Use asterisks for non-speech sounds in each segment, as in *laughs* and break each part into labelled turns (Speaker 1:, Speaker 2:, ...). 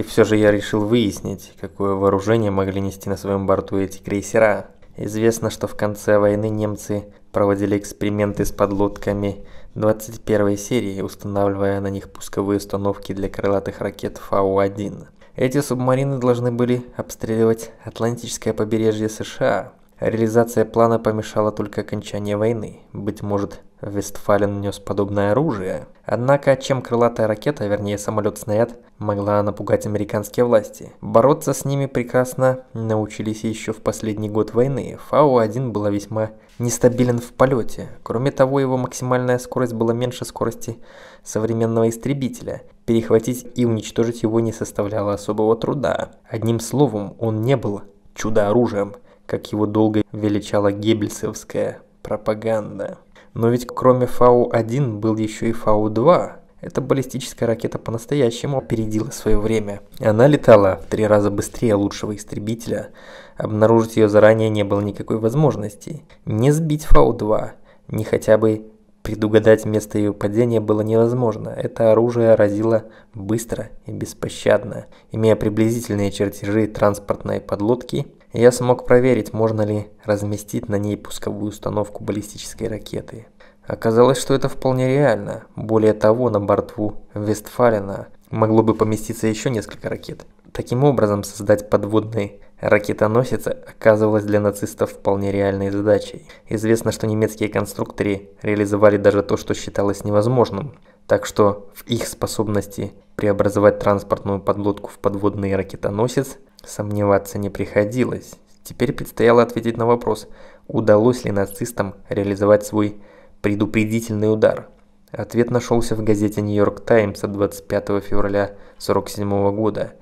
Speaker 1: И все же я решил выяснить, какое вооружение могли нести на своем борту эти крейсера. Известно, что в конце войны немцы проводили эксперименты с подлодками 21 серии, устанавливая на них пусковые установки для крылатых ракет Фау-1. Эти субмарины должны были обстреливать Атлантическое побережье США. Реализация плана помешала только окончание войны. Быть может, Вестфален нес подобное оружие. Однако, чем крылатая ракета, вернее самолет-снаряд, могла напугать американские власти. Бороться с ними прекрасно научились еще в последний год войны. Фау-1 была весьма нестабилен в полете. Кроме того, его максимальная скорость была меньше скорости современного истребителя. Перехватить и уничтожить его не составляло особого труда. Одним словом, он не был чудо-оружием, как его долго величала геббельсовская пропаганда. Но ведь кроме Фау-1 был еще и Фау-2, эта баллистическая ракета по-настоящему опередила свое время. Она летала в три раза быстрее лучшего истребителя. Обнаружить ее заранее не было никакой возможности. Не сбить Фау-2, не хотя бы предугадать место ее падения было невозможно. Это оружие разило быстро и беспощадно. Имея приблизительные чертежи транспортной подлодки, я смог проверить, можно ли разместить на ней пусковую установку баллистической ракеты. Оказалось, что это вполне реально. Более того, на борту Вестфалена могло бы поместиться еще несколько ракет. Таким образом, создать подводный ракетоносец оказывалось для нацистов вполне реальной задачей. Известно, что немецкие конструкторы реализовали даже то, что считалось невозможным. Так что в их способности преобразовать транспортную подлодку в подводный ракетоносец сомневаться не приходилось. Теперь предстояло ответить на вопрос, удалось ли нацистам реализовать свой предупредительный удар. Ответ нашелся в газете «Нью-Йорк Таймс» от 25 февраля 1947 года.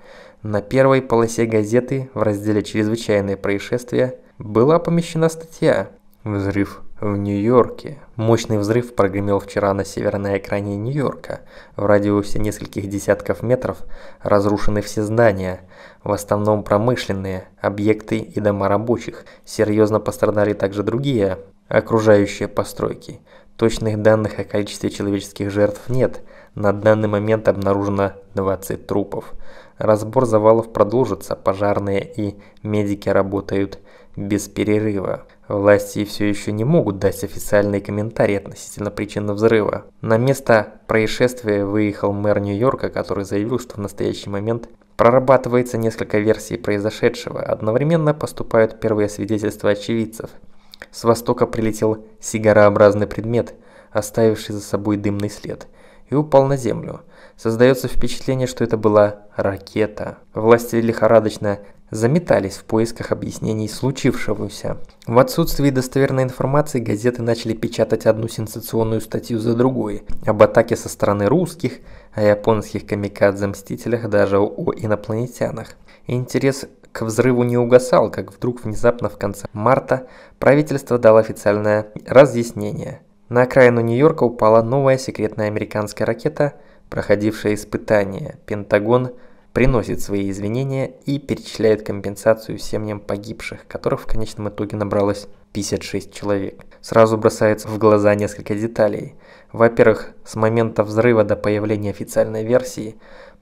Speaker 1: На первой полосе газеты в разделе «Чрезвычайные происшествия» была помещена статья «Взрыв в Нью-Йорке». Мощный взрыв прогремел вчера на северной окраине Нью-Йорка. В радиусе нескольких десятков метров разрушены все здания, в основном промышленные, объекты и дома рабочих. Серьезно пострадали также другие окружающие постройки. Точных данных о количестве человеческих жертв нет. На данный момент обнаружено 20 трупов. Разбор завалов продолжится, пожарные и медики работают без перерыва. Власти все еще не могут дать официальный комментарий относительно причины взрыва. На место происшествия выехал мэр Нью-Йорка, который заявил, что в настоящий момент прорабатывается несколько версий произошедшего. Одновременно поступают первые свидетельства очевидцев – с востока прилетел сигарообразный предмет, оставивший за собой дымный след, и упал на землю. Создается впечатление, что это была ракета. Власти лихорадочно заметались в поисках объяснений случившегося. В отсутствии достоверной информации газеты начали печатать одну сенсационную статью за другой об атаке со стороны русских, о японских камикадзе-мстителях, даже о инопланетянах. Интерес к взрыву не угасал, как вдруг внезапно в конце марта правительство дало официальное разъяснение. На окраину Нью-Йорка упала новая секретная американская ракета, проходившая испытания. Пентагон приносит свои извинения и перечисляет компенсацию семьям погибших, которых в конечном итоге набралось 56 человек. Сразу бросается в глаза несколько деталей. Во-первых, с момента взрыва до появления официальной версии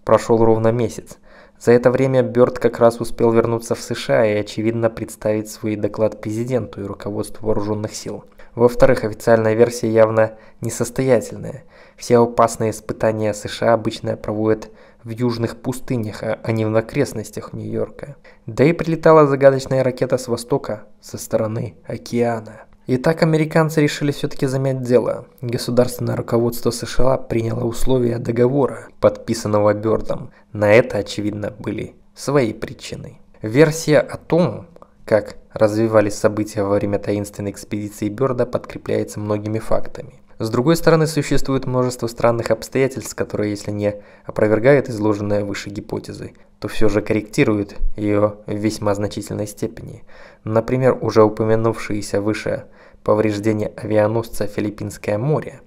Speaker 1: прошел ровно месяц. За это время Бёрд как раз успел вернуться в США и, очевидно, представить свой доклад президенту и руководству вооруженных сил. Во-вторых, официальная версия явно несостоятельная. Все опасные испытания США обычно проводят в южных пустынях, а, а не в окрестностях Нью-Йорка. Да и прилетала загадочная ракета с востока, со стороны океана. Итак, американцы решили все-таки замять дело. Государственное руководство США приняло условия договора, подписанного Бёрдом. На это, очевидно, были свои причины. Версия о том, как развивались события во время таинственной экспедиции Бёрда, подкрепляется многими фактами. С другой стороны, существует множество странных обстоятельств, которые, если не опровергают изложенные выше гипотезы, то все же корректируют ее в весьма значительной степени. Например, уже упомянувшиеся выше повреждения авианосца Филиппинское море.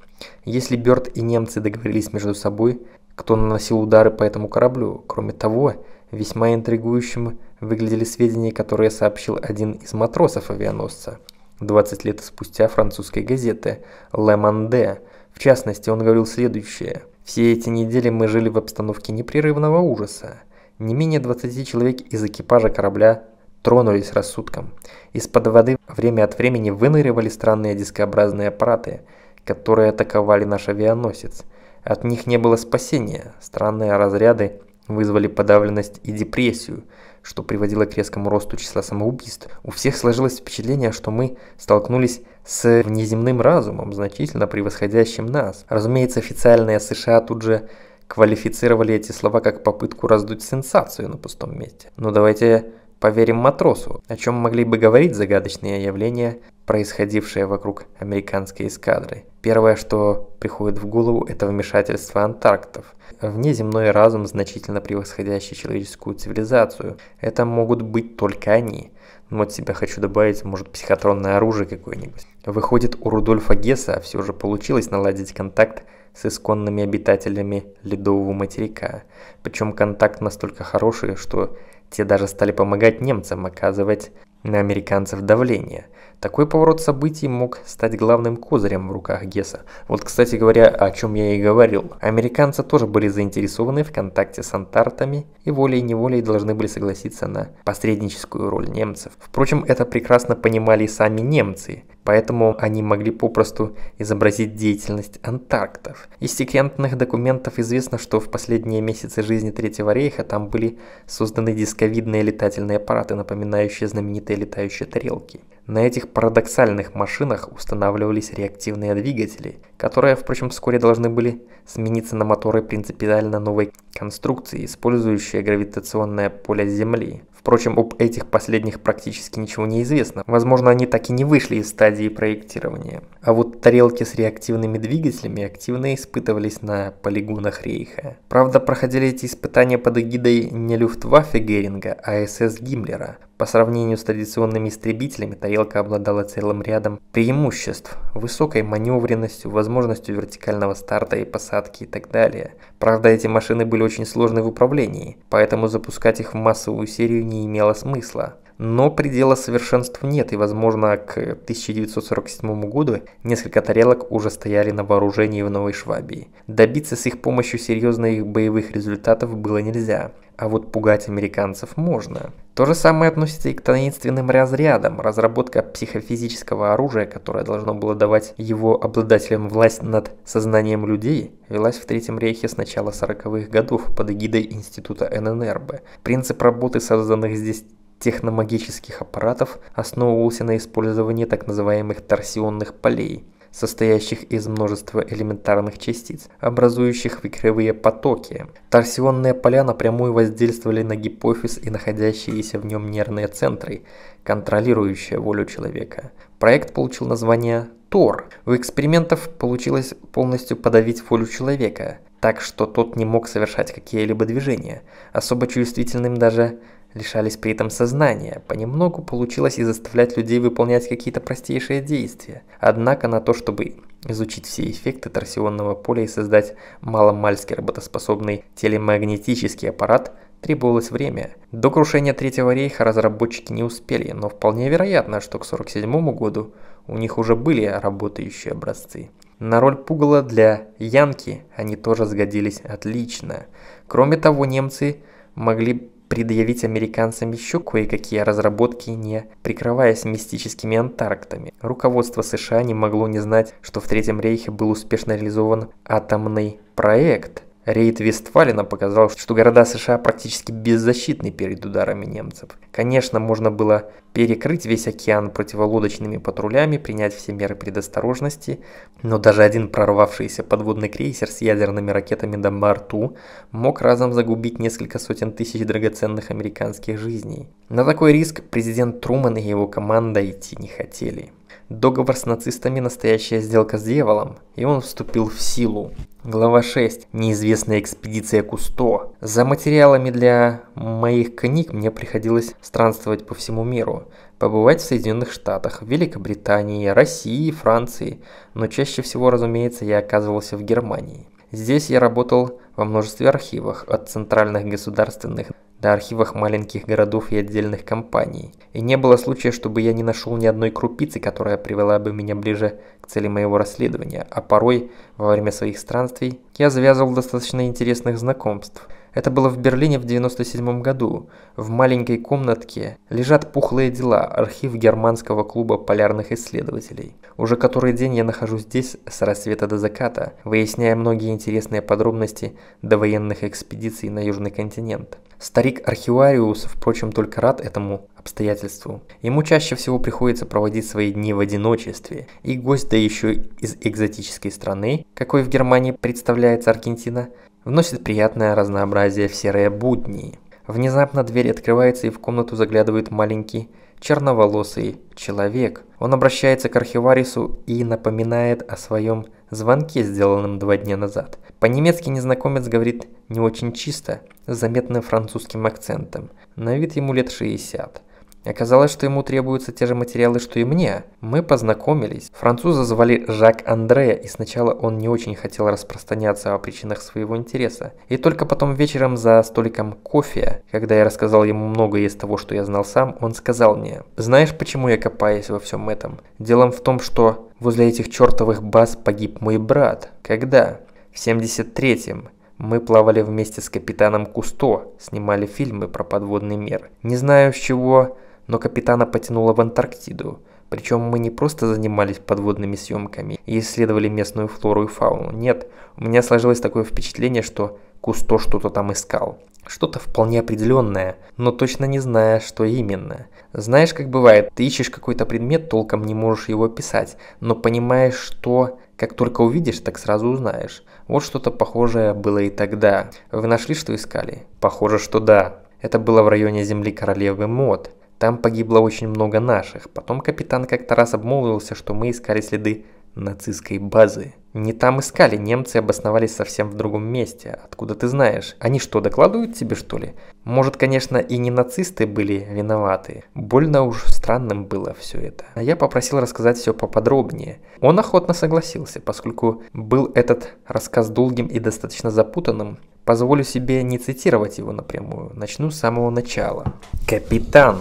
Speaker 1: Если Бёрд и немцы договорились между собой, кто наносил удары по этому кораблю, кроме того, весьма интригующим выглядели сведения, которые сообщил один из матросов авианосца – 20 лет спустя французской газеты «Ле Манде». В частности, он говорил следующее. «Все эти недели мы жили в обстановке непрерывного ужаса. Не менее 20 человек из экипажа корабля тронулись рассудком. Из-под воды время от времени выныривали странные дискообразные аппараты, которые атаковали наш авианосец. От них не было спасения. Странные разряды вызвали подавленность и депрессию – что приводило к резкому росту числа самоубийств, у всех сложилось впечатление, что мы столкнулись с внеземным разумом, значительно превосходящим нас. Разумеется, официальные США тут же квалифицировали эти слова как попытку раздуть сенсацию на пустом месте. Но давайте поверим матросу, о чем могли бы говорить загадочные явления, происходившие вокруг американской эскадры. Первое, что приходит в голову, это вмешательство антарктов. Внеземной разум, значительно превосходящий человеческую цивилизацию. Это могут быть только они. Но от себя хочу добавить, может, психотронное оружие какое-нибудь. Выходит, у Рудольфа Гесса все же получилось наладить контакт с исконными обитателями ледового материка. Причем контакт настолько хороший, что те даже стали помогать немцам оказывать на американцев давление – такой поворот событий мог стать главным козырем в руках Гесса. Вот, кстати говоря, о чем я и говорил. Американцы тоже были заинтересованы в контакте с антартами и волей-неволей должны были согласиться на посредническую роль немцев. Впрочем, это прекрасно понимали и сами немцы, поэтому они могли попросту изобразить деятельность антарктов. Из секретных документов известно, что в последние месяцы жизни Третьего рейха там были созданы дисковидные летательные аппараты, напоминающие знаменитые летающие тарелки. На этих парадоксальных машинах устанавливались реактивные двигатели, которые, впрочем, вскоре должны были смениться на моторы принципиально новой конструкции, использующие гравитационное поле Земли Впрочем, об этих последних практически ничего не известно. Возможно, они так и не вышли из стадии проектирования. А вот тарелки с реактивными двигателями активно испытывались на полигонах Рейха. Правда, проходили эти испытания под эгидой не Люфтваффе Геринга, а СС Гиммлера. По сравнению с традиционными истребителями, тарелка обладала целым рядом преимуществ – высокой маневренностью, возможностью вертикального старта и посадки и так далее. Правда, эти машины были очень сложны в управлении, поэтому запускать их в массовую серию не не имело смысла. Но предела совершенству нет, и, возможно, к 1947 году несколько тарелок уже стояли на вооружении в Новой Швабии. Добиться с их помощью серьезных боевых результатов было нельзя, а вот пугать американцев можно. То же самое относится и к таинственным разрядам. Разработка психофизического оружия, которое должно было давать его обладателям власть над сознанием людей, велась в Третьем Рейхе с начала 40-х годов под эгидой Института ННРБ. Принцип работы созданных здесь техномагических аппаратов основывался на использовании так называемых торсионных полей, состоящих из множества элементарных частиц, образующих вихревые потоки. Торсионные поля напрямую воздействовали на гипофиз и находящиеся в нем нервные центры, контролирующие волю человека. Проект получил название Тор. У экспериментов получилось полностью подавить волю человека, так что тот не мог совершать какие-либо движения. Особо чувствительным даже лишались при этом сознания, понемногу получилось и заставлять людей выполнять какие-то простейшие действия. Однако на то, чтобы изучить все эффекты торсионного поля и создать маломальски работоспособный телемагнетический аппарат, требовалось время. До крушения Третьего рейха разработчики не успели, но вполне вероятно, что к 1947 году у них уже были работающие образцы. На роль пугала для Янки они тоже сгодились отлично. Кроме того, немцы могли предъявить американцам еще кое-какие разработки, не прикрываясь мистическими антарктами. Руководство США не могло не знать, что в Третьем рейхе был успешно реализован атомный проект – Рейд Вестфалина показал, что города США практически беззащитны перед ударами немцев. Конечно, можно было перекрыть весь океан противолодочными патрулями, принять все меры предосторожности, но даже один прорвавшийся подводный крейсер с ядерными ракетами до Марту мог разом загубить несколько сотен тысяч драгоценных американских жизней. На такой риск президент Труман и его команда идти не хотели. Договор с нацистами – настоящая сделка с дьяволом, и он вступил в силу. Глава 6. Неизвестная экспедиция Кусто. За материалами для моих книг мне приходилось странствовать по всему миру, побывать в Соединенных Штатах, Великобритании, России, Франции, но чаще всего, разумеется, я оказывался в Германии. Здесь я работал во множестве архивах, от центральных государственных до архивах маленьких городов и отдельных компаний. И не было случая, чтобы я не нашел ни одной крупицы, которая привела бы меня ближе к цели моего расследования, а порой, во время своих странствий, я завязывал достаточно интересных знакомств – это было в Берлине в 1997 году. В маленькой комнатке лежат пухлые дела, архив германского клуба полярных исследователей. Уже который день я нахожусь здесь с рассвета до заката, выясняя многие интересные подробности довоенных экспедиций на Южный континент. Старик Архивариус, впрочем, только рад этому обстоятельству. Ему чаще всего приходится проводить свои дни в одиночестве, и гость, да еще из экзотической страны, какой в Германии представляется Аргентина, вносит приятное разнообразие в серые будни. Внезапно дверь открывается и в комнату заглядывает маленький черноволосый человек. Он обращается к архиварису и напоминает о своем звонке, сделанном два дня назад. По-немецки незнакомец говорит не очень чисто, с заметным французским акцентом. На вид ему лет 60. Оказалось, что ему требуются те же материалы, что и мне. Мы познакомились. Француза звали Жак Андре, и сначала он не очень хотел распространяться о причинах своего интереса. И только потом вечером за столиком кофе, когда я рассказал ему многое из того, что я знал сам, он сказал мне, «Знаешь, почему я копаюсь во всем этом? Дело в том, что возле этих чертовых баз погиб мой брат. Когда? В 73-м. Мы плавали вместе с капитаном Кусто, снимали фильмы про подводный мир. Не знаю, с чего но капитана потянуло в Антарктиду. Причем мы не просто занимались подводными съемками и исследовали местную флору и фауну. Нет, у меня сложилось такое впечатление, что Кусто что-то там искал. Что-то вполне определенное, но точно не зная, что именно. Знаешь, как бывает, ты ищешь какой-то предмет, толком не можешь его описать, но понимаешь, что как только увидишь, так сразу узнаешь. Вот что-то похожее было и тогда. Вы нашли, что искали? Похоже, что да. Это было в районе земли королевы Мод. Там погибло очень много наших. Потом капитан как-то раз обмолвился, что мы искали следы нацистской базы. Не там искали, немцы обосновались совсем в другом месте. Откуда ты знаешь? Они что, докладывают тебе, что ли? Может, конечно, и не нацисты были виноваты. Больно уж странным было все это. А я попросил рассказать все поподробнее. Он охотно согласился, поскольку был этот рассказ долгим и достаточно запутанным. Позволю себе не цитировать его напрямую. Начну с самого начала. Капитан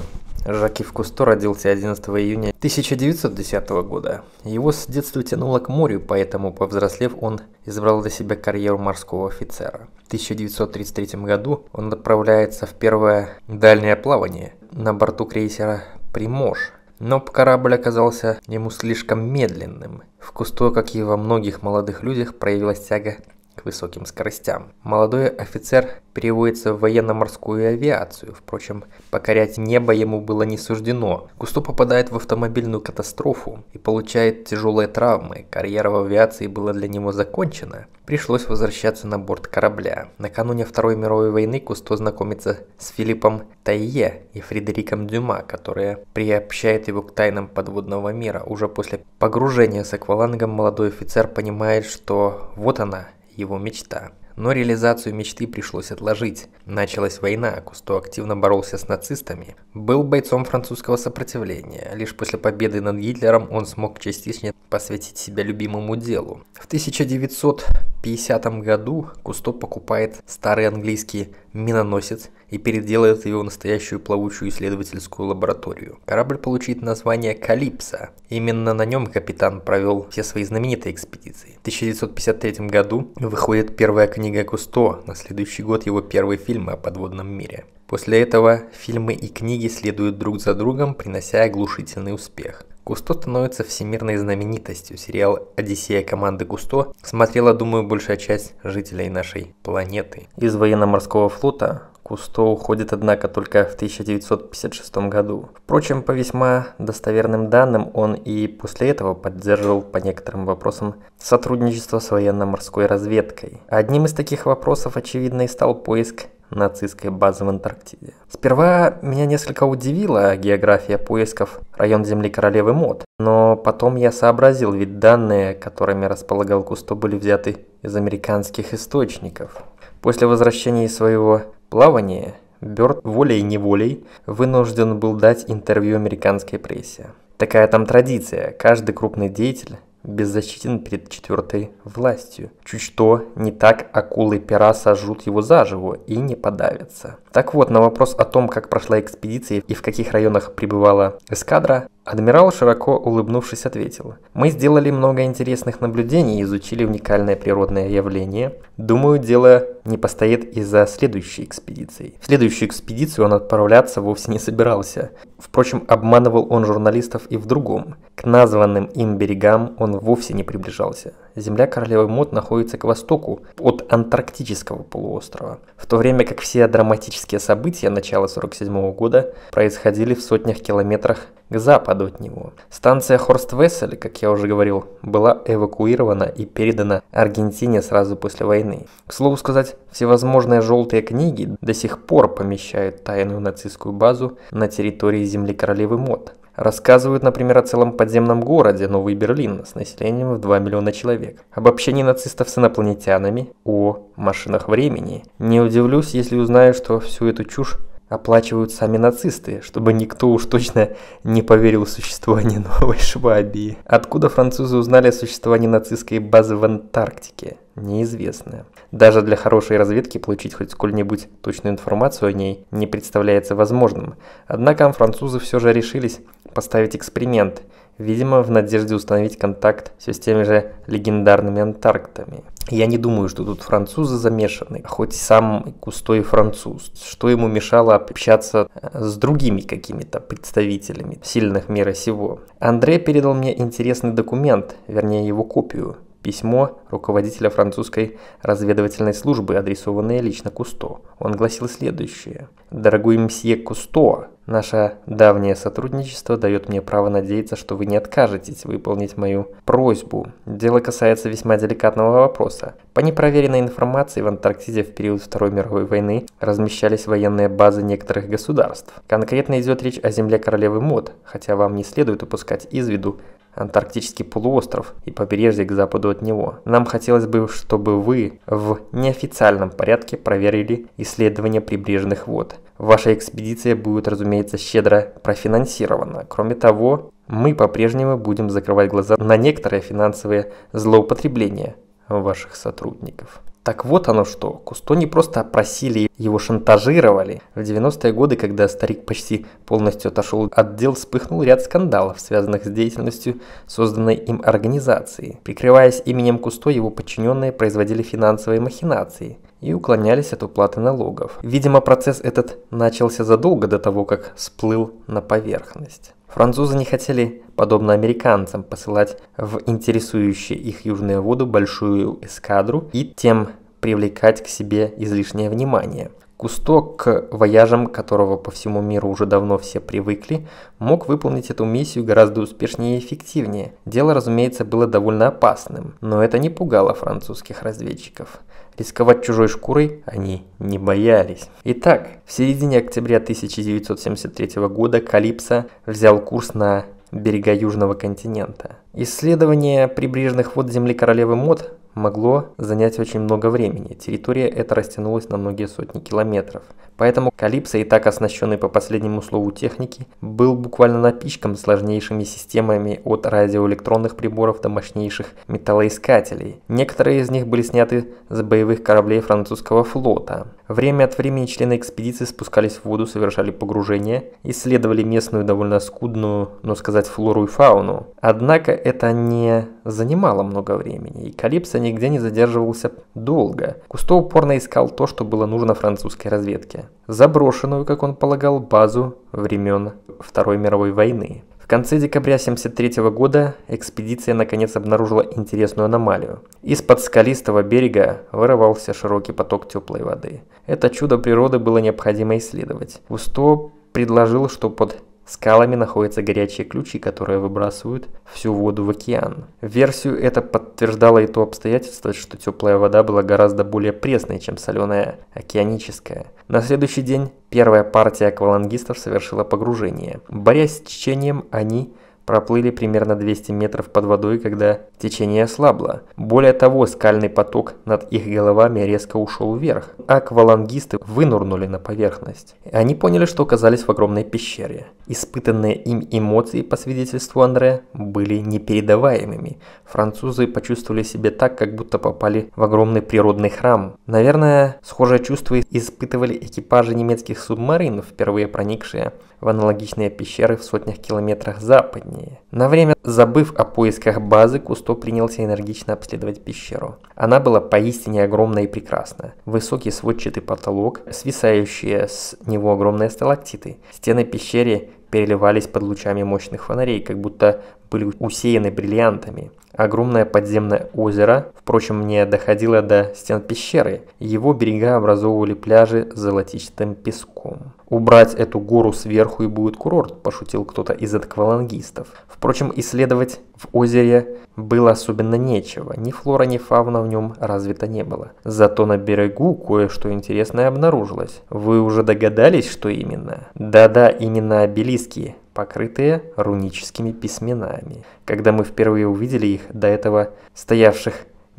Speaker 1: Жакив Кусто родился 11 июня 1910 года. Его с детства тянуло к морю, поэтому, повзрослев, он избрал для себя карьеру морского офицера. В 1933 году он отправляется в первое дальнее плавание на борту крейсера «Примож», но корабль оказался ему слишком медленным. В Кусто, как и во многих молодых людях, проявилась тяга к высоким скоростям. Молодой офицер переводится в военно-морскую авиацию, впрочем, покорять небо ему было не суждено. Кусто попадает в автомобильную катастрофу и получает тяжелые травмы, карьера в авиации была для него закончена, пришлось возвращаться на борт корабля. Накануне Второй мировой войны Кусто знакомится с Филиппом Тайе и Фредериком Дюма, которые приобщают его к тайнам подводного мира. Уже после погружения с аквалангом молодой офицер понимает, что вот она, его мечта. Но реализацию мечты пришлось отложить. Началась война, Кусто активно боролся с нацистами. Был бойцом французского сопротивления. Лишь после победы над Гитлером он смог частично посвятить себя любимому делу. В 1950 году Кусто покупает старый английский миноносец и переделает его в настоящую плавучую исследовательскую лабораторию. Корабль получит название «Калипсо». Именно на нем капитан провел все свои знаменитые экспедиции. В 1953 году выходит первая книга Кусто, на следующий год его первый фильм о подводном мире. После этого фильмы и книги следуют друг за другом, принося оглушительный успех. Густо становится всемирной знаменитостью. Сериал «Одиссея команды Густо» смотрела, думаю, большая часть жителей нашей планеты. Из военно-морского флота Кусто уходит, однако, только в 1956 году. Впрочем, по весьма достоверным данным, он и после этого поддерживал по некоторым вопросам сотрудничество с военно-морской разведкой. Одним из таких вопросов, очевидно, и стал поиск нацистской базы в Антарктиде. Сперва меня несколько удивила география поисков район земли королевы Мод, но потом я сообразил, ведь данные, которыми располагал Кусто, были взяты из американских источников. После возвращения из своего плавания Бёрд волей-неволей вынужден был дать интервью американской прессе. Такая там традиция, каждый крупный деятель беззащитен перед четвертой властью. Чуть что не так, акулы пера сожрут его заживо и не подавятся. Так вот, на вопрос о том, как прошла экспедиция и в каких районах пребывала эскадра, Адмирал, широко улыбнувшись, ответил: «Мы сделали много интересных наблюдений и изучили уникальное природное явление. Думаю, дело не постоит из за следующей экспедиции. В следующую экспедицию он отправляться вовсе не собирался. Впрочем, обманывал он журналистов и в другом. К названным им берегам он вовсе не приближался. Земля королевы Мод находится к востоку от Антарктического полуострова, в то время как все драматические события начала 1947 года происходили в сотнях километрах к западу от него. Станция Хорст-Вессель, как я уже говорил, была эвакуирована и передана Аргентине сразу после войны. К слову сказать, всевозможные желтые книги до сих пор помещают тайную нацистскую базу на территории земли королевы Мод. Рассказывают, например, о целом подземном городе Новый Берлин с населением в 2 миллиона человек, об общении нацистов с инопланетянами, о машинах времени. Не удивлюсь, если узнаю, что всю эту чушь оплачивают сами нацисты, чтобы никто уж точно не поверил в существование *laughs* Новой Швабии. Откуда французы узнали о существовании нацистской базы в Антарктике? Неизвестная. Даже для хорошей разведки получить хоть сколь-нибудь точную информацию о ней не представляется возможным. Однако французы все же решились поставить эксперимент, видимо, в надежде установить контакт все с теми же легендарными антарктами. Я не думаю, что тут французы замешаны, хоть сам Кустой француз. Что ему мешало общаться э, с другими какими-то представителями сильных мира сего? Андрей передал мне интересный документ, вернее его копию – письмо руководителя французской разведывательной службы, адресованное лично Кусто. Он гласил следующее. «Дорогой мсье Кусто, наше давнее сотрудничество дает мне право надеяться, что вы не откажетесь выполнить мою просьбу. Дело касается весьма деликатного вопроса. По непроверенной информации в Антарктиде в период Второй мировой войны размещались военные базы некоторых государств. Конкретно идет речь о земле королевы Мод, хотя вам не следует упускать из виду, Антарктический полуостров и побережье к западу от него. Нам хотелось бы, чтобы вы в неофициальном порядке проверили исследования прибрежных вод. Ваша экспедиция будет, разумеется, щедро профинансирована. Кроме того, мы по-прежнему будем закрывать глаза на некоторые финансовые злоупотребления ваших сотрудников. Так вот оно что, Кусто не просто опросили, его шантажировали. В 90-е годы, когда старик почти полностью отошел от дел, вспыхнул ряд скандалов, связанных с деятельностью созданной им организации. Прикрываясь именем Кусто, его подчиненные производили финансовые махинации и уклонялись от уплаты налогов. Видимо, процесс этот начался задолго до того, как всплыл на поверхность. Французы не хотели, подобно американцам, посылать в интересующие их южные воды большую эскадру и тем привлекать к себе излишнее внимание. Кусток к вояжам которого по всему миру уже давно все привыкли, мог выполнить эту миссию гораздо успешнее и эффективнее. Дело, разумеется, было довольно опасным, но это не пугало французских разведчиков. Рисковать чужой шкурой они не боялись. Итак, в середине октября 1973 года Калипсо взял курс на берега Южного континента. Исследование прибрежных вод земли королевы Мод могло занять очень много времени. Территория эта растянулась на многие сотни километров. Поэтому Калипсо, и так оснащенный по последнему слову техники, был буквально напичкан сложнейшими системами от радиоэлектронных приборов до мощнейших металлоискателей. Некоторые из них были сняты с боевых кораблей французского флота. Время от времени члены экспедиции спускались в воду, совершали погружение, исследовали местную довольно скудную, но сказать, флору и фауну. Однако это не занимало много времени, и Калипсо нигде не задерживался долго. Кусто упорно искал то, что было нужно французской разведке. Заброшенную, как он полагал, базу времен Второй мировой войны конце декабря 1973 года экспедиция наконец обнаружила интересную аномалию. Из-под скалистого берега вырывался широкий поток теплой воды. Это чудо природы было необходимо исследовать. Усто предложил, что под Скалами находятся горячие ключи, которые выбрасывают всю воду в океан. Версию это подтверждало и то обстоятельство, что теплая вода была гораздо более пресной, чем соленая океаническая. На следующий день первая партия аквалангистов совершила погружение. Борясь с течением, они проплыли примерно 200 метров под водой, когда течение ослабло. Более того, скальный поток над их головами резко ушел вверх. А аквалангисты вынурнули на поверхность. Они поняли, что оказались в огромной пещере. Испытанные им эмоции, по свидетельству Андре, были непередаваемыми. Французы почувствовали себя так, как будто попали в огромный природный храм. Наверное, схожее чувство испытывали экипажи немецких субмарин, впервые проникшие в аналогичные пещеры в сотнях километрах западнее. На время, забыв о поисках базы, Кусто принялся энергично обследовать пещеру. Она была поистине огромна и прекрасна. Высокий сводчатый потолок, свисающие с него огромные сталактиты, стены пещеры переливались под лучами мощных фонарей, как будто были усеяны бриллиантами. Огромное подземное озеро, впрочем, не доходило до стен пещеры. Его берега образовывали пляжи с золотистым песком. «Убрать эту гору сверху и будет курорт», – пошутил кто-то из аквалангистов. Впрочем, исследовать в озере было особенно нечего. Ни флора, ни фауна в нем развита не было. Зато на берегу кое-что интересное обнаружилось. Вы уже догадались, что именно? Да-да, именно обелиски – покрытые руническими письменами. Когда мы впервые увидели их, до этого стоявших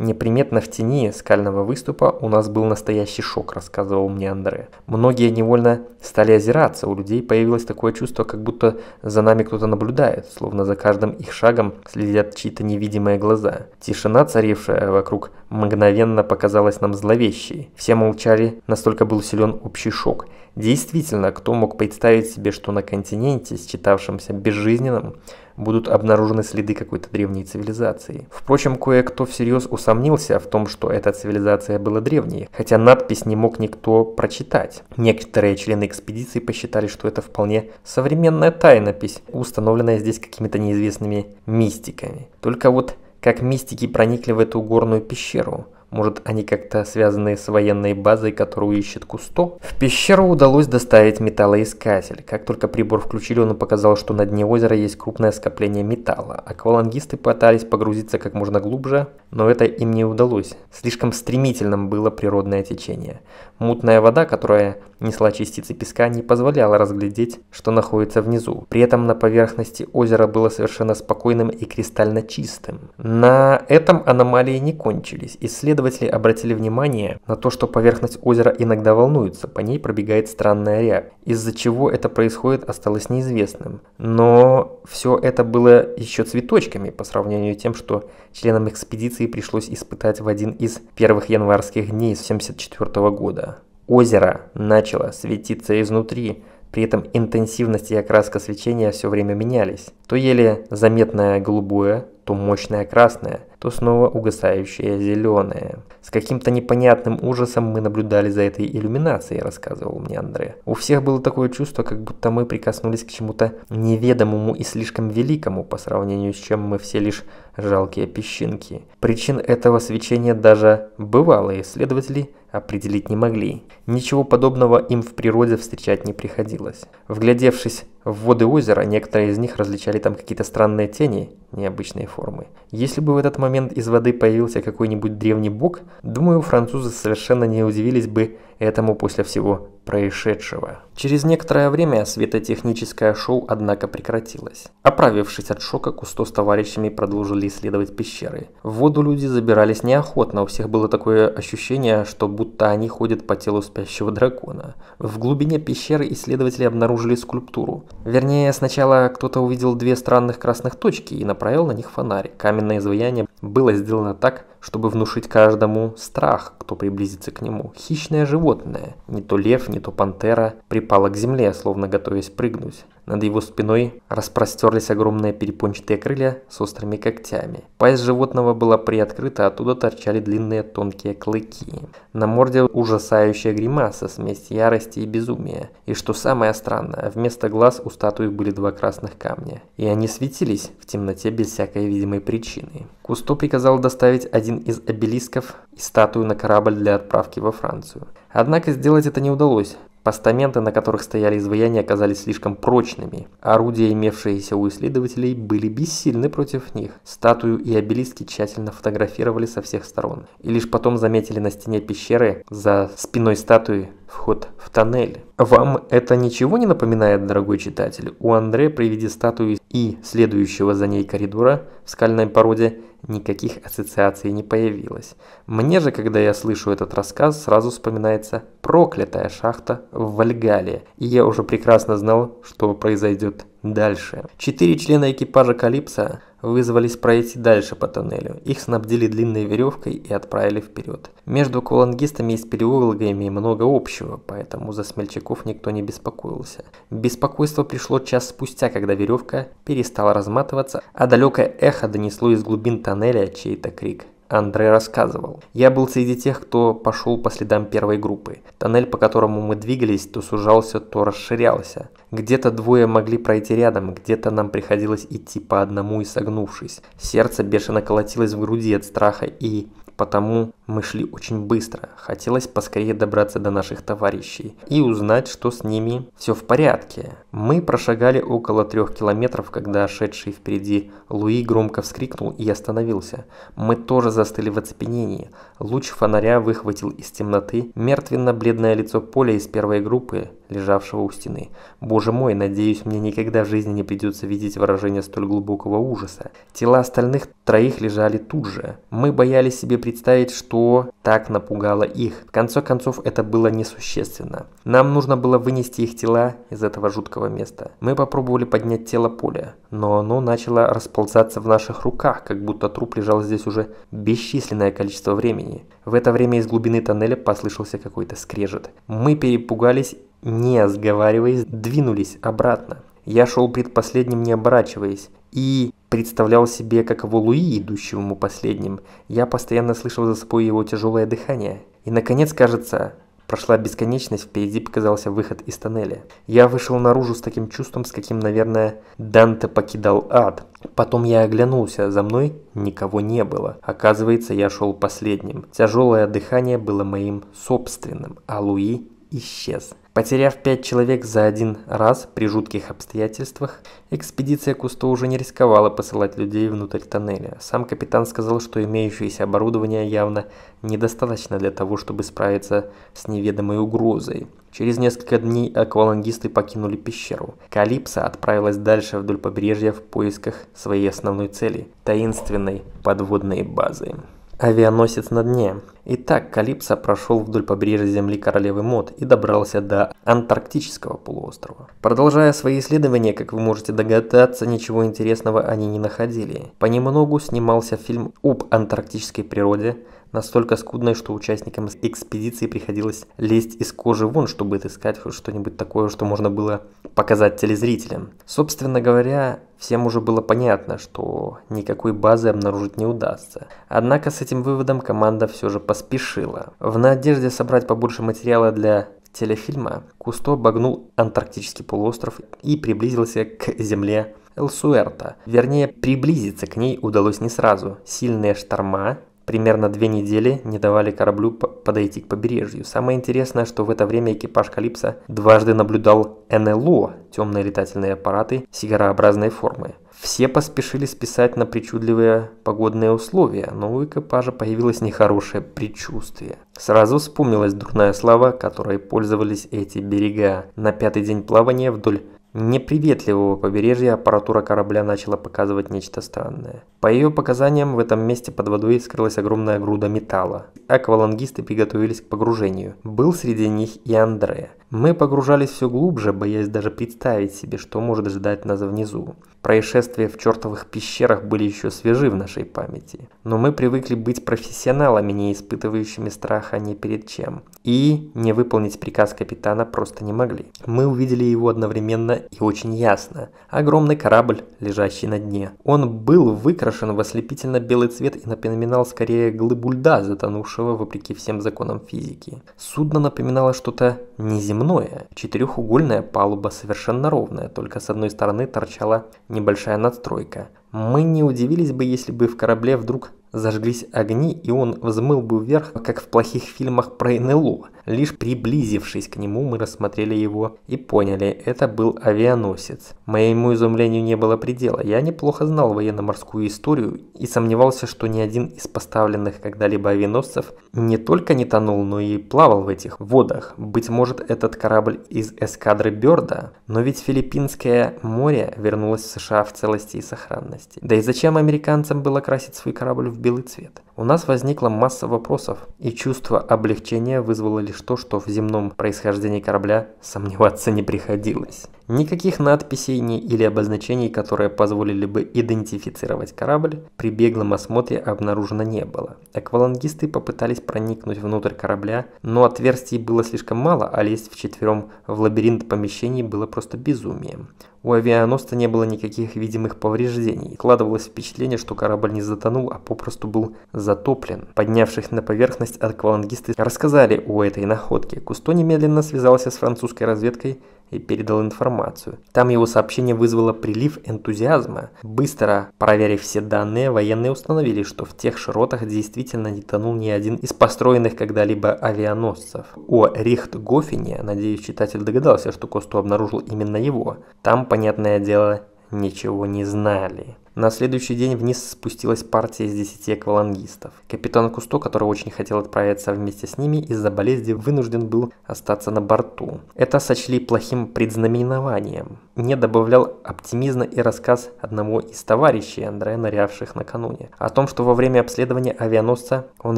Speaker 1: Неприметно в тени скального выступа у нас был настоящий шок, рассказывал мне Андре. Многие невольно стали озираться, у людей появилось такое чувство, как будто за нами кто-то наблюдает, словно за каждым их шагом следят чьи-то невидимые глаза. Тишина, царившая вокруг, мгновенно показалась нам зловещей. Все молчали, настолько был силен общий шок – Действительно, кто мог представить себе, что на континенте, считавшемся безжизненным, будут обнаружены следы какой-то древней цивилизации. Впрочем, кое-кто всерьез усомнился в том, что эта цивилизация была древней, хотя надпись не мог никто прочитать. Некоторые члены экспедиции посчитали, что это вполне современная тайнопись, установленная здесь какими-то неизвестными мистиками. Только вот как мистики проникли в эту горную пещеру – может, они как-то связаны с военной базой, которую ищет Кусто? В пещеру удалось доставить металлоискатель. Как только прибор включили, он показал, что на дне озера есть крупное скопление металла. Аквалангисты пытались погрузиться как можно глубже, но это им не удалось. Слишком стремительным было природное течение. Мутная вода, которая несла частицы песка, не позволяла разглядеть, что находится внизу. При этом на поверхности озера было совершенно спокойным и кристально чистым. На этом аномалии не кончились. Исследователи обратили внимание на то, что поверхность озера иногда волнуется, по ней пробегает странная рябь. Из-за чего это происходит, осталось неизвестным. Но все это было еще цветочками по сравнению с тем, что членам экспедиции пришлось испытать в один из первых январских дней 1974 года. Озеро начало светиться изнутри, при этом интенсивность и окраска свечения все время менялись. То еле заметное голубое, то типа мощное красное, то снова угасающее зеленое. С каким-то непонятным ужасом мы наблюдали за этой иллюминацией, рассказывал мне Андре. У всех было такое чувство, как будто мы прикоснулись к чему-то неведомому и слишком великому, по сравнению с чем мы все лишь жалкие песчинки. Причин этого свечения даже бывалые исследователи определить не могли. Ничего подобного им в природе встречать не приходилось. Вглядевшись в воды озера, некоторые из них различали там какие-то странные тени, необычной формы. Если бы в этот момент из воды появился какой-нибудь древний бог, думаю, французы совершенно не удивились бы этому после всего происшедшего. Через некоторое время светотехническое шоу, однако, прекратилось. Оправившись от шока, Кусто с товарищами продолжили исследовать пещеры. В воду люди забирались неохотно, у всех было такое ощущение, что будто они ходят по телу спящего дракона. В глубине пещеры исследователи обнаружили скульптуру. Вернее, сначала кто-то увидел две странных красных точки и на направил на них фонарь. Каменное изваяние было сделано так, чтобы внушить каждому страх, кто приблизится к нему. Хищное животное, не то лев, не то пантера, припало к земле, словно готовясь прыгнуть. Над его спиной распростерлись огромные перепончатые крылья с острыми когтями. Пасть животного была приоткрыта, оттуда торчали длинные тонкие клыки. На морде ужасающая гримаса, смесь ярости и безумия. И что самое странное, вместо глаз у статуи были два красных камня. И они светились в темноте без всякой видимой причины. Кусто приказал доставить один из обелисков и статую на корабль для отправки во Францию. Однако сделать это не удалось. Постаменты, на которых стояли изваяния, оказались слишком прочными. Орудия, имевшиеся у исследователей, были бессильны против них. Статую и обелиски тщательно фотографировали со всех сторон. И лишь потом заметили на стене пещеры за спиной статуи вход в тоннель. Вам это ничего не напоминает, дорогой читатель? У Андре при виде статуи и следующего за ней коридора в скальной породе – никаких ассоциаций не появилось. Мне же, когда я слышу этот рассказ, сразу вспоминается проклятая шахта в Вальгале, и я уже прекрасно знал, что произойдет дальше. Четыре члена экипажа Калипса вызвались пройти дальше по тоннелю. Их снабдили длинной веревкой и отправили вперед. Между кулангистами и спелеологами много общего, поэтому за смельчаков никто не беспокоился. Беспокойство пришло час спустя, когда веревка перестала разматываться, а далекое эхо донесло из глубин тоннеля чей-то крик. Андрей рассказывал. Я был среди тех, кто пошел по следам первой группы. Тоннель, по которому мы двигались, то сужался, то расширялся. Где-то двое могли пройти рядом, где-то нам приходилось идти по одному и согнувшись. Сердце бешено колотилось в груди от страха и потому мы шли очень быстро. Хотелось поскорее добраться до наших товарищей и узнать, что с ними все в порядке. Мы прошагали около трех километров, когда шедший впереди Луи громко вскрикнул и остановился. Мы тоже застыли в оцепенении. Луч фонаря выхватил из темноты мертвенно-бледное лицо Поля из первой группы, лежавшего у стены. Боже мой, надеюсь, мне никогда в жизни не придется видеть выражение столь глубокого ужаса. Тела остальных троих лежали тут же. Мы боялись себе представить, представить, что так напугало их. В конце концов, это было несущественно. Нам нужно было вынести их тела из этого жуткого места. Мы попробовали поднять тело поля, но оно начало расползаться в наших руках, как будто труп лежал здесь уже бесчисленное количество времени. В это время из глубины тоннеля послышался какой-то скрежет. Мы перепугались, не сговариваясь, двинулись обратно. Я шел предпоследним, не оборачиваясь, и представлял себе, как каково Луи, идущего ему последним. Я постоянно слышал за собой его тяжелое дыхание. И, наконец, кажется, прошла бесконечность, впереди показался выход из тоннеля. Я вышел наружу с таким чувством, с каким, наверное, Данте покидал ад. Потом я оглянулся, за мной никого не было. Оказывается, я шел последним. Тяжелое дыхание было моим собственным, а Луи исчез. Потеряв пять человек за один раз при жутких обстоятельствах, экспедиция Кусто уже не рисковала посылать людей внутрь тоннеля. Сам капитан сказал, что имеющееся оборудование явно недостаточно для того, чтобы справиться с неведомой угрозой. Через несколько дней аквалангисты покинули пещеру. Калипса отправилась дальше вдоль побережья в поисках своей основной цели – таинственной подводной базы авианосец на дне. Итак, Калипсо прошел вдоль побережья земли Королевы Мод и добрался до Антарктического полуострова. Продолжая свои исследования, как вы можете догадаться, ничего интересного они не находили. Понемногу снимался фильм об антарктической природе – настолько скудной, что участникам экспедиции приходилось лезть из кожи вон, чтобы отыскать что-нибудь такое, что можно было показать телезрителям. Собственно говоря, всем уже было понятно, что никакой базы обнаружить не удастся. Однако с этим выводом команда все же поспешила. В надежде собрать побольше материала для телефильма, Кусто обогнул антарктический полуостров и приблизился к земле Элсуэрта. Вернее, приблизиться к ней удалось не сразу. Сильные шторма Примерно две недели не давали кораблю подойти к побережью. Самое интересное, что в это время экипаж Калипса дважды наблюдал НЛО, темные летательные аппараты сигарообразной формы. Все поспешили списать на причудливые погодные условия, но у экипажа появилось нехорошее предчувствие. Сразу вспомнилась дурная слава, которой пользовались эти берега. На пятый день плавания вдоль неприветливого побережья аппаратура корабля начала показывать нечто странное. По ее показаниям, в этом месте под водой скрылась огромная груда металла. Аквалангисты приготовились к погружению. Был среди них и Андре. Мы погружались все глубже, боясь даже представить себе, что может ждать нас внизу. Происшествия в чертовых пещерах были еще свежи в нашей памяти. Но мы привыкли быть профессионалами, не испытывающими страха ни перед чем. И не выполнить приказ капитана просто не могли. Мы увидели его одновременно и очень ясно. Огромный корабль, лежащий на дне. Он был выкрашен в ослепительно-белый цвет и напоминал скорее глыбу льда, затонувшего вопреки всем законам физики. Судно напоминало что-то неземное. Четырехугольная палуба совершенно ровная, только с одной стороны торчала небольшая надстройка. Мы не удивились бы, если бы в корабле вдруг Зажглись огни, и он взмыл бы вверх, как в плохих фильмах про НЛО. Лишь приблизившись к нему, мы рассмотрели его и поняли, это был авианосец. Моему изумлению не было предела. Я неплохо знал военно-морскую историю и сомневался, что ни один из поставленных когда-либо авианосцев не только не тонул, но и плавал в этих водах. Быть может, этот корабль из эскадры Бёрда? Но ведь Филиппинское море вернулось в США в целости и сохранности. Да и зачем американцам было красить свой корабль в белый цвет. У нас возникла масса вопросов, и чувство облегчения вызвало лишь то, что в земном происхождении корабля сомневаться не приходилось. Никаких надписей не или обозначений, которые позволили бы идентифицировать корабль, при беглом осмотре обнаружено не было. Аквалангисты попытались проникнуть внутрь корабля, но отверстий было слишком мало, а лезть вчетвером в лабиринт помещений было просто безумием. У авианосца не было никаких видимых повреждений. Складывалось впечатление, что корабль не затонул, а попросту был затоплен. Поднявшись на поверхность, аквалангисты рассказали о этой находке. Кусто немедленно связался с французской разведкой, и передал информацию. Там его сообщение вызвало прилив энтузиазма. Быстро проверив все данные, военные установили, что в тех широтах действительно не тонул ни один из построенных когда-либо авианосцев. О Рихтгофене, надеюсь, читатель догадался, что Косту обнаружил именно его. Там, понятное дело, ничего не знали. На следующий день вниз спустилась партия из 10 аквалангистов. Капитан Кусто, который очень хотел отправиться вместе с ними, из-за болезни вынужден был остаться на борту. Это сочли плохим предзнаменованием не добавлял оптимизма и рассказ одного из товарищей Андрея, нырявших накануне, о том, что во время обследования авианосца он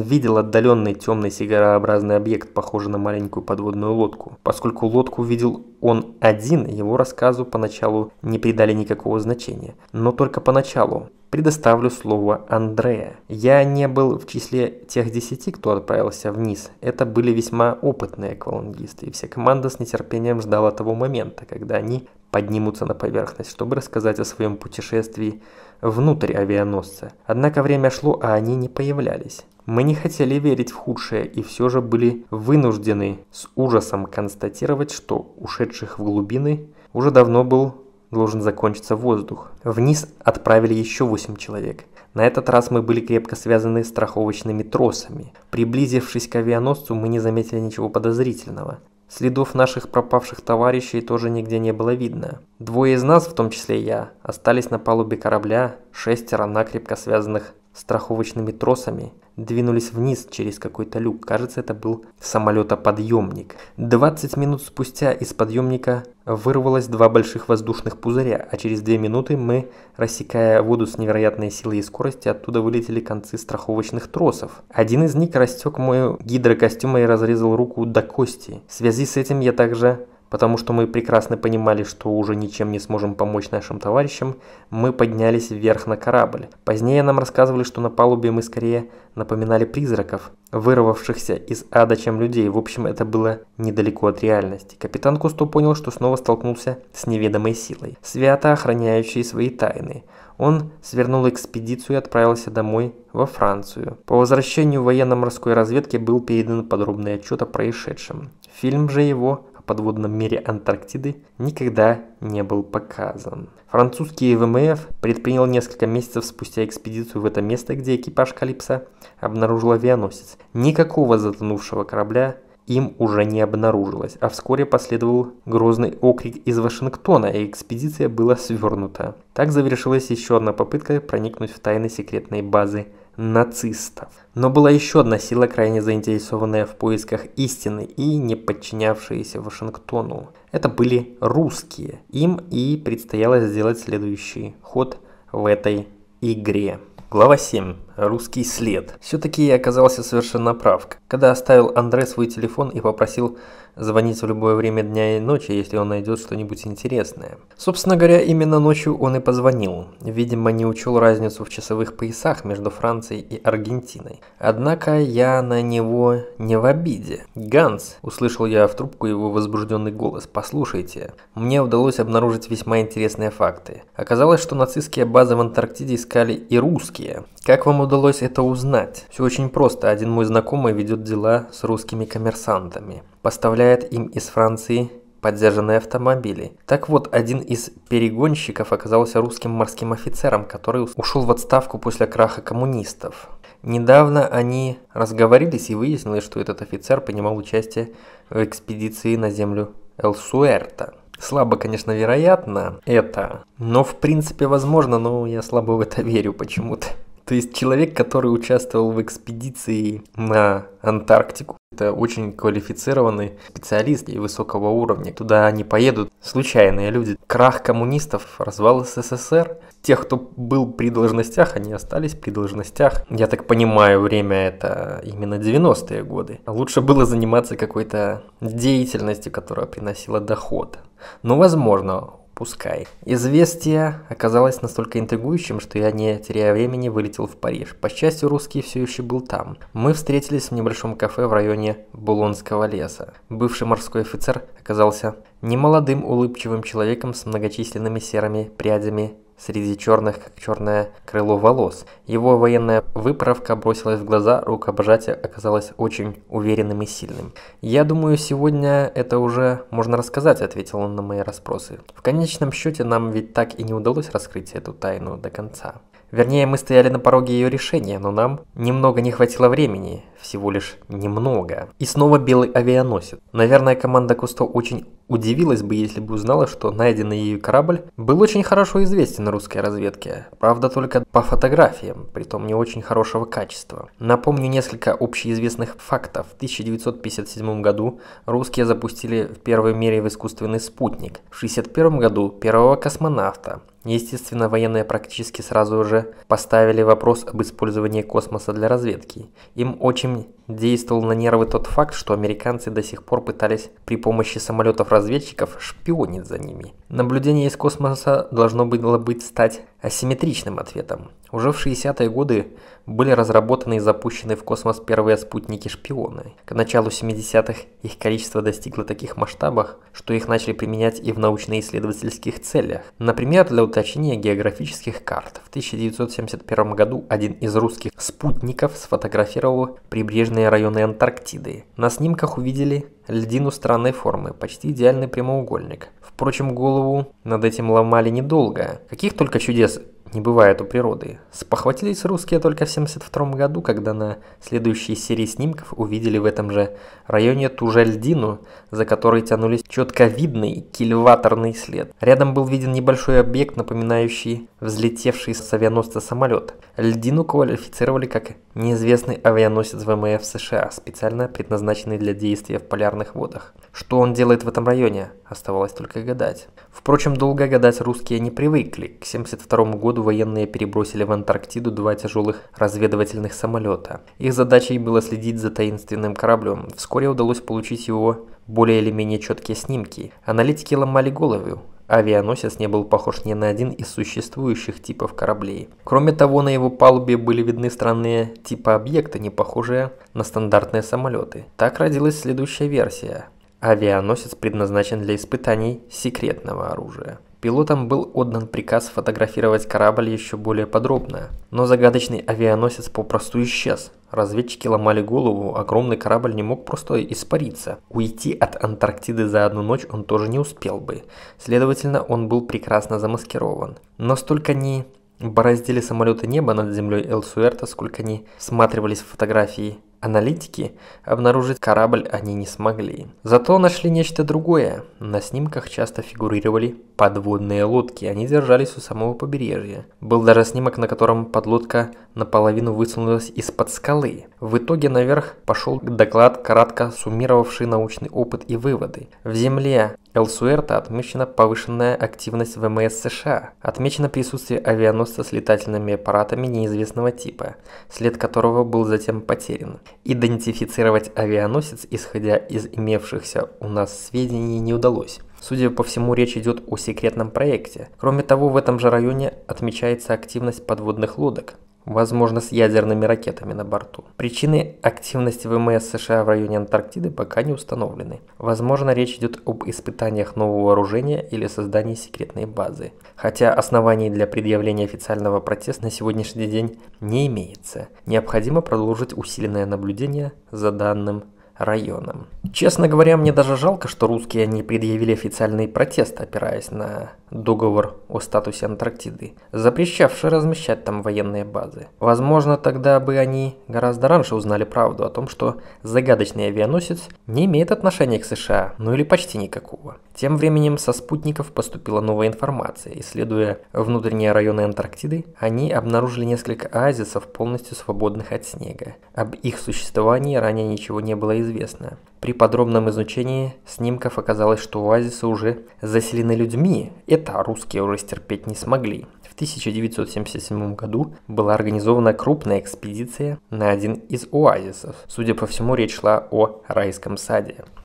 Speaker 1: видел отдаленный темный сигарообразный объект, похожий на маленькую подводную лодку. Поскольку лодку видел он один, его рассказу поначалу не придали никакого значения. Но только поначалу. Предоставлю слово Андрея. Я не был в числе тех десяти, кто отправился вниз. Это были весьма опытные аквалангисты, и вся команда с нетерпением ждала того момента, когда они поднимутся на поверхность, чтобы рассказать о своем путешествии внутрь авианосца. Однако время шло, а они не появлялись. Мы не хотели верить в худшее и все же были вынуждены с ужасом констатировать, что ушедших в глубины уже давно был должен закончиться воздух. Вниз отправили еще 8 человек. На этот раз мы были крепко связаны страховочными тросами. Приблизившись к авианосцу, мы не заметили ничего подозрительного. Следов наших пропавших товарищей тоже нигде не было видно. Двое из нас, в том числе я, остались на палубе корабля, шестеро накрепко связанных страховочными тросами двинулись вниз через какой-то люк. Кажется, это был самолетоподъемник. 20 минут спустя из подъемника вырвалось два больших воздушных пузыря, а через две минуты мы, рассекая воду с невероятной силой и скоростью, оттуда вылетели концы страховочных тросов. Один из них растек мой гидрокостюм и разрезал руку до кости. В связи с этим я также Потому что мы прекрасно понимали, что уже ничем не сможем помочь нашим товарищам, мы поднялись вверх на корабль. Позднее нам рассказывали, что на палубе мы скорее напоминали призраков, вырвавшихся из ада, чем людей. В общем, это было недалеко от реальности. Капитан Кусто понял, что снова столкнулся с неведомой силой, свято охраняющей свои тайны. Он свернул экспедицию и отправился домой во Францию. По возвращению военно-морской разведки был передан подробный отчет о происшедшем. Фильм же его подводном мире Антарктиды никогда не был показан. Французский ВМФ предпринял несколько месяцев спустя экспедицию в это место, где экипаж Калипса обнаружил авианосец. Никакого затонувшего корабля им уже не обнаружилось, а вскоре последовал грозный окрик из Вашингтона, и экспедиция была свернута. Так завершилась еще одна попытка проникнуть в тайны секретной базы нацистов. Но была еще одна сила, крайне заинтересованная в поисках истины и не подчинявшаяся Вашингтону. Это были русские. Им и предстояло сделать следующий ход в этой игре. Глава 7. Русский след. Все-таки я оказался совершенно прав, когда оставил Андре свой телефон и попросил звонить в любое время дня и ночи, если он найдет что-нибудь интересное. Собственно говоря, именно ночью он и позвонил. Видимо, не учел разницу в часовых поясах между Францией и Аргентиной. Однако я на него не в обиде. «Ганс!» – услышал я в трубку его возбужденный голос. «Послушайте, мне удалось обнаружить весьма интересные факты. Оказалось, что нацистские базы в Антарктиде искали и русские. Как вам удалось это узнать? Все очень просто. Один мой знакомый ведет дела с русскими коммерсантами поставляет им из Франции поддержанные автомобили. Так вот, один из перегонщиков оказался русским морским офицером, который ушел в отставку после краха коммунистов. Недавно они разговорились и выяснилось, что этот офицер принимал участие в экспедиции на землю Элсуэрта. Слабо, конечно, вероятно это, но в принципе возможно, но я слабо в это верю почему-то. То есть человек, который участвовал в экспедиции на Антарктику, это очень квалифицированный специалист и высокого уровня. Туда не поедут случайные люди. Крах коммунистов, развал СССР. Тех, кто был при должностях, они остались при должностях. Я так понимаю, время это именно 90-е годы. Лучше было заниматься какой-то деятельностью, которая приносила доход. Но, возможно, Пускай. Известие оказалось настолько интригующим, что я, не теряя времени, вылетел в Париж. По счастью, русский все еще был там. Мы встретились в небольшом кафе в районе Булонского леса. Бывший морской офицер оказался немолодым улыбчивым человеком с многочисленными серыми прядями среди черных, как черное крыло волос. Его военная выправка бросилась в глаза, рукопожатие оказалось очень уверенным и сильным. «Я думаю, сегодня это уже можно рассказать», — ответил он на мои расспросы. «В конечном счете нам ведь так и не удалось раскрыть эту тайну до конца». Вернее, мы стояли на пороге ее решения, но нам немного не хватило времени, всего лишь немного. И снова белый авианосец. Наверное, команда Кусто очень Удивилась бы, если бы узнала, что найденный ею корабль был очень хорошо известен русской разведке, правда только по фотографиям, притом не очень хорошего качества. Напомню несколько общеизвестных фактов. В 1957 году русские запустили в первой мере в искусственный спутник, в 1961 году первого космонавта, Естественно, военные практически сразу же поставили вопрос об использовании космоса для разведки. Им очень Действовал на нервы тот факт, что американцы до сих пор пытались при помощи самолетов-разведчиков шпионить за ними. Наблюдение из космоса должно было быть стать асимметричным ответом. Уже в 60-е годы были разработаны и запущены в космос первые спутники-шпионы. К началу 70-х их количество достигло таких масштабов, что их начали применять и в научно-исследовательских целях. Например, для уточнения географических карт. В 1971 году один из русских спутников сфотографировал прибрежные районы Антарктиды. На снимках увидели льдину странной формы, почти идеальный прямоугольник. Впрочем, голову над этим ломали недолго. Каких только чудес не бывает у природы. Спохватились русские только в 1972 году, когда на следующей серии снимков увидели в этом же районе ту же льдину, за которой тянулись четко видный кильваторный след. Рядом был виден небольшой объект, напоминающий взлетевший с авианосца самолет. Льдину квалифицировали как неизвестный авианосец ВМФ США, специально предназначенный для действия в полярных водах. Что он делает в этом районе, оставалось только гадать. Впрочем, долго гадать русские не привыкли. К 1972 году военные перебросили в Антарктиду два тяжелых разведывательных самолета. Их задачей было следить за таинственным кораблем. Вскоре удалось получить его более или менее четкие снимки. Аналитики ломали голову. Авианосец не был похож ни на один из существующих типов кораблей. Кроме того, на его палубе были видны странные типа объекты, не похожие на стандартные самолеты. Так родилась следующая версия. Авианосец предназначен для испытаний секретного оружия. Пилотам был отдан приказ фотографировать корабль еще более подробно, но загадочный авианосец попросту исчез. Разведчики ломали голову, огромный корабль не мог просто испариться. Уйти от Антарктиды за одну ночь он тоже не успел бы, следовательно, он был прекрасно замаскирован. Но столько не бороздили самолеты неба над землей Эл сколько они всматривались в фотографии Аналитики обнаружить корабль они не смогли. Зато нашли нечто другое. На снимках часто фигурировали подводные лодки. Они держались у самого побережья. Был даже снимок, на котором подлодка наполовину высунулась из-под скалы. В итоге наверх пошел доклад, кратко суммировавший научный опыт и выводы. В земле Элсуэрта отмечена повышенная активность ВМС США, отмечено присутствие авианосца с летательными аппаратами неизвестного типа, след которого был затем потерян. Идентифицировать авианосец, исходя из имевшихся у нас сведений, не удалось. Судя по всему, речь идет о секретном проекте. Кроме того, в этом же районе отмечается активность подводных лодок возможно, с ядерными ракетами на борту. Причины активности ВМС США в районе Антарктиды пока не установлены. Возможно, речь идет об испытаниях нового вооружения или создании секретной базы. Хотя оснований для предъявления официального протеста на сегодняшний день не имеется. Необходимо продолжить усиленное наблюдение за данным районам. Честно говоря, мне даже жалко, что русские не предъявили официальный протест, опираясь на договор о статусе Антарктиды, запрещавший размещать там военные базы. Возможно, тогда бы они гораздо раньше узнали правду о том, что загадочный авианосец не имеет отношения к США, ну или почти никакого. Тем временем со спутников поступила новая информация. Исследуя внутренние районы Антарктиды, они обнаружили несколько оазисов, полностью свободных от снега. Об их существовании ранее ничего не было известно известно. При подробном изучении снимков оказалось, что оазисы уже заселены людьми. Это русские уже стерпеть не смогли. В 1977 году была организована крупная экспедиция на один из оазисов. Судя по всему, речь шла о райском саде.